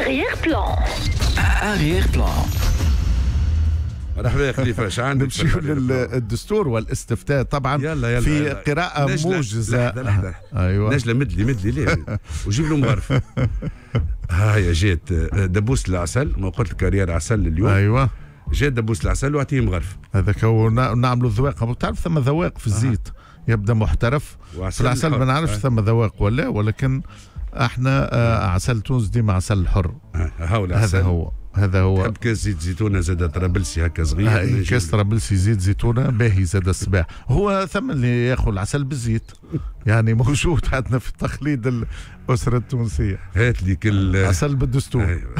Arrière-plan. Arrière-plan. مرحبا يا خليفه شعان عندك؟ نمشيو للدستور والاستفتاء طبعا يلا يلا في يلا قراءة نجلة موجزة لحظة لحظة ايوه نجلة مدلي مدلي ليه؟ وجيب له مغرفة هاي جات دبوس العسل ما قلت لك ريال عسل اليوم ايوه جات دبوس العسل واعطيه مغرفة هذاك هو نعملوا الذواق تعرف ثم ذواق في الزيت آه. يبدا محترف في العسل ما نعرفش أه. ثم ذواق ولا ولكن احنا آه، عسل تونس ديما عسل الحر هذا هو هذا هو تحب كاس زيت زيتونه زاد طرابلسي هكا صغير آه، كاس طرابلسي زيت زيتونه باهي زاد الصباح هو ثم اللي ياخذ العسل بالزيت يعني موجود عندنا في التقليد الاسره التونسيه هات لي كل عسل بالدستور أيوة.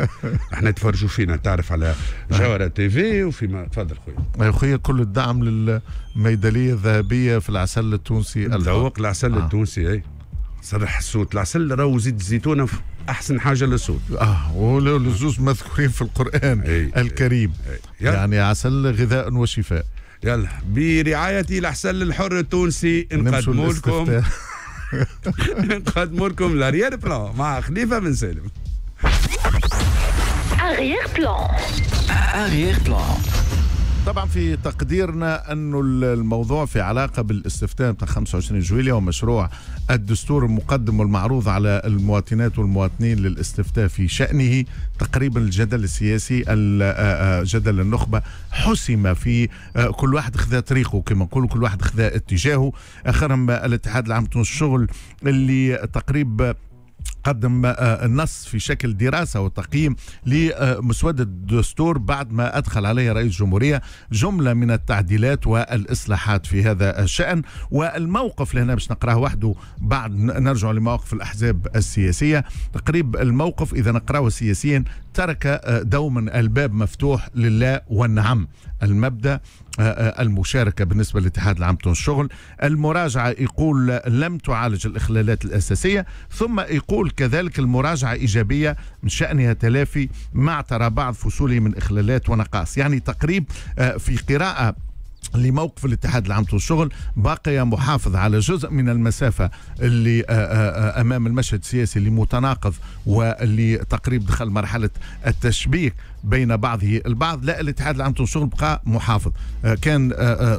احنا تفرجوا فينا تعرف على آه. جوهره تي في وفيما تفضل خويا يا أيوة، خويا كل الدعم للميداليه الذهبيه في العسل التونسي ذوق العسل آه. التونسي اي صرح الصوت العسل راهو زيت الزيتونه احسن حاجه للصوت اه والزوز مذكورين في القران أي الكريم أي يعني عسل غذاء وشفاء يلا برعايه العسل الحر التونسي نقدموا لكم نقدموا لكم لاريير بلان مع خليفه بن سالم arrière plan arrière plan طبعا في تقديرنا أنه الموضوع في علاقة بالاستفتاء بتاع 25 جويلية ومشروع الدستور المقدم والمعروض على المواطنات والمواطنين للاستفتاء في شأنه تقريبا الجدل السياسي آه، آه، جدل النخبة حسم في آه، كل واحد خذا طريقه كما نقولوا كل واحد خذا اتجاهه آخرهم الاتحاد العام تونس الشغل اللي تقريبا قدم آه، النص في شكل دراسة وتقييم لمسودة الدستور بعد ما أدخل عليه رئيس الجمهورية جملة من التعديلات والإصلاحات في هذا الشأن والموقف اللي هنا باش نقراه وحده بعد نرجع لمواقف الأحزاب السياسية تقريب الموقف إذا نقراه سياسيا ترك آه، دوما الباب مفتوح لله والنعم المبدأ آه، المشاركة بالنسبة للاتحاد العام للشغل المراجعة يقول لم تعالج الإخلالات الأساسية ثم يقول تقول كذلك المراجعة إيجابية من شأنها تلافي ما اعترى بعض فصوله من إخلالات ونقاص يعني تقريب آه، في قراءة لموقف الاتحاد العام للشغل بقي محافظ على جزء من المسافة اللي آه، آه، آه، أمام المشهد السياسي اللي متناقض واللي تقريب دخل مرحلة التشبيك بين بعضه البعض لا الاتحاد العام للشغل بقى محافظ كان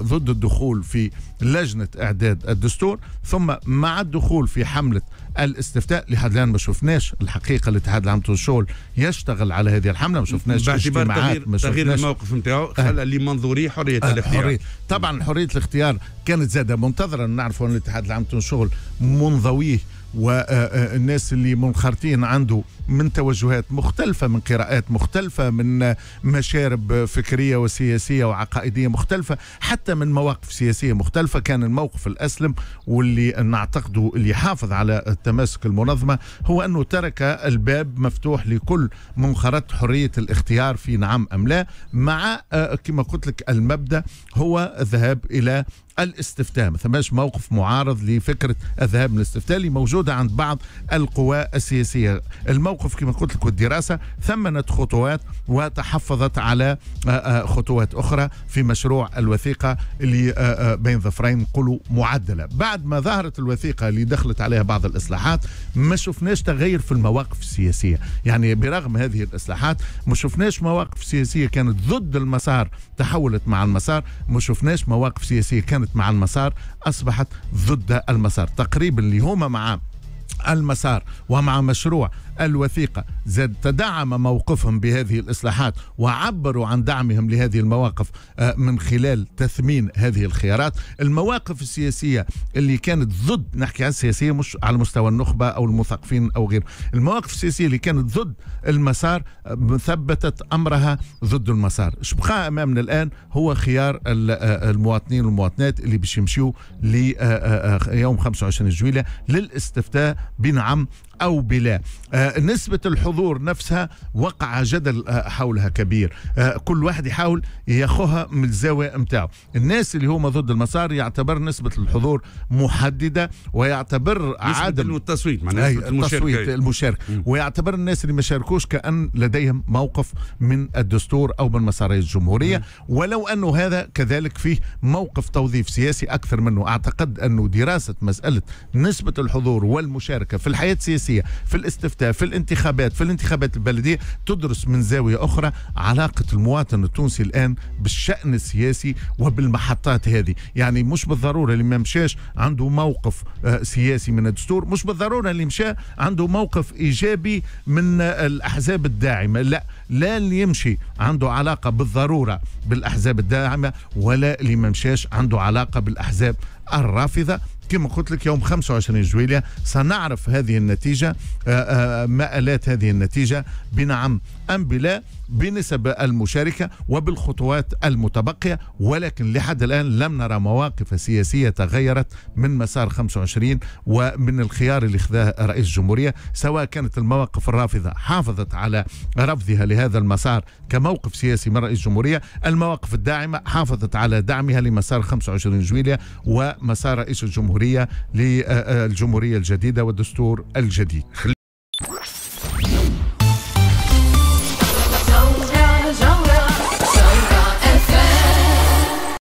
ضد الدخول في لجنة إعداد الدستور ثم مع الدخول في حملة الاستفتاء لحد الان ما شفناش الحقيقه الاتحاد العام للشغل يشتغل على هذه الحمله ما شفناش باعتبار تغيير, ما شفناش تغيير الموقف نتاعو خلى لمنظوريه حريه الاختيار الحريه طبعا حريه الاختيار كانت زادة منتظرة نعرفوا أن الاتحاد العام تنشغل منضويه والناس اللي منخرطين عنده من توجهات مختلفة من قراءات مختلفة من مشارب فكرية وسياسية وعقائدية مختلفة حتى من مواقف سياسية مختلفة كان الموقف الأسلم واللي نعتقده اللي حافظ على التماسك المنظمة هو أنه ترك الباب مفتوح لكل منخرط حرية الاختيار في نعم أم لا مع آه، كما قلت لك المبدأ هو الذهاب إلى الاستفتاء ما ثماش موقف معارض لفكرة الذهاب للاستفتاء اللي موجود موجودة عند بعض القوى السياسية الموقف كما قلت لك والدراسة ثمنت خطوات وتحفظت على آه، آه، خطوات أخرى في مشروع الوثيقة اللي آه، بين ظفرين نقولوا معدلة بعد ما ظهرت الوثيقة اللي دخلت عليها بعض الإصلاحات ما شفناش تغير في المواقف السياسية يعني برغم هذه الإصلاحات ما شفناش مواقف سياسية كانت ضد المسار تحولت مع المسار ما شفناش مواقف سياسية كانت مع المسار أصبحت ضد المسار تقريبا اللي هما مع المسار ومع مشروع الوثيقة زاد تدعم موقفهم بهذه الإصلاحات وعبروا عن دعمهم لهذه المواقف آه، من خلال تثمين هذه الخيارات المواقف السياسية اللي كانت ضد نحكي عن السياسية مش على مستوى النخبة أو المثقفين أو غيره المواقف السياسية اللي كانت ضد المسار آه، ثبتت أمرها ضد المسار بقى أمامنا الآن هو خيار آه، المواطنين والمواطنات اللي باش يمشيوا ليوم 25 جويلة للاستفتاء بنعم أو بلا آه، نسبة الحضور نفسها وقع جدل آه، حولها كبير آه، كل واحد يحاول ياخوها من الزاوية متاعه الناس اللي هما ضد المسار يعتبر نسبة الحضور محددة ويعتبر عدم التصويت معناها التصويت المشاركة ويعتبر الناس اللي ما شاركوش كأن لديهم موقف من الدستور أو من مسارية الجمهورية ولو أنه هذا كذلك فيه موقف توظيف سياسي أكثر منه أعتقد أنه دراسة مسألة نسبة الحضور والمشاركة في الحياة السياسية السياسيه في الاستفتاء في الانتخابات في الانتخابات البلديه تدرس من زاويه اخرى علاقه المواطن التونسي الان بالشان السياسي وبالمحطات هذه يعني مش بالضروره اللي ما مشاش عنده موقف آه، سياسي من الدستور مش بالضروره اللي مشى عنده موقف ايجابي من آه، الاحزاب الداعمه لا لا اللي يمشي عنده علاقه بالضروره بالاحزاب الداعمه ولا اللي ما مشاش عنده علاقه بالاحزاب الرافضه كما قلت لك يوم 25 جويليا سنعرف هذه النتيجة آه، آه، مآلات هذه النتيجة بنعم أم بلا بنسب المشاركة وبالخطوات المتبقية ولكن لحد الآن لم نرى مواقف سياسية تغيرت من مسار 25 ومن الخيار اللي خذاه رئيس الجمهورية سواء كانت المواقف الرافضة حافظت على رفضها لهذا المسار كموقف سياسي من رئيس الجمهورية المواقف الداعمة حافظت على دعمها لمسار 25 جويليا ومسار رئيس الجمهورية الجمهورية للجمهورية آه، آه، الجديدة والدستور الجديد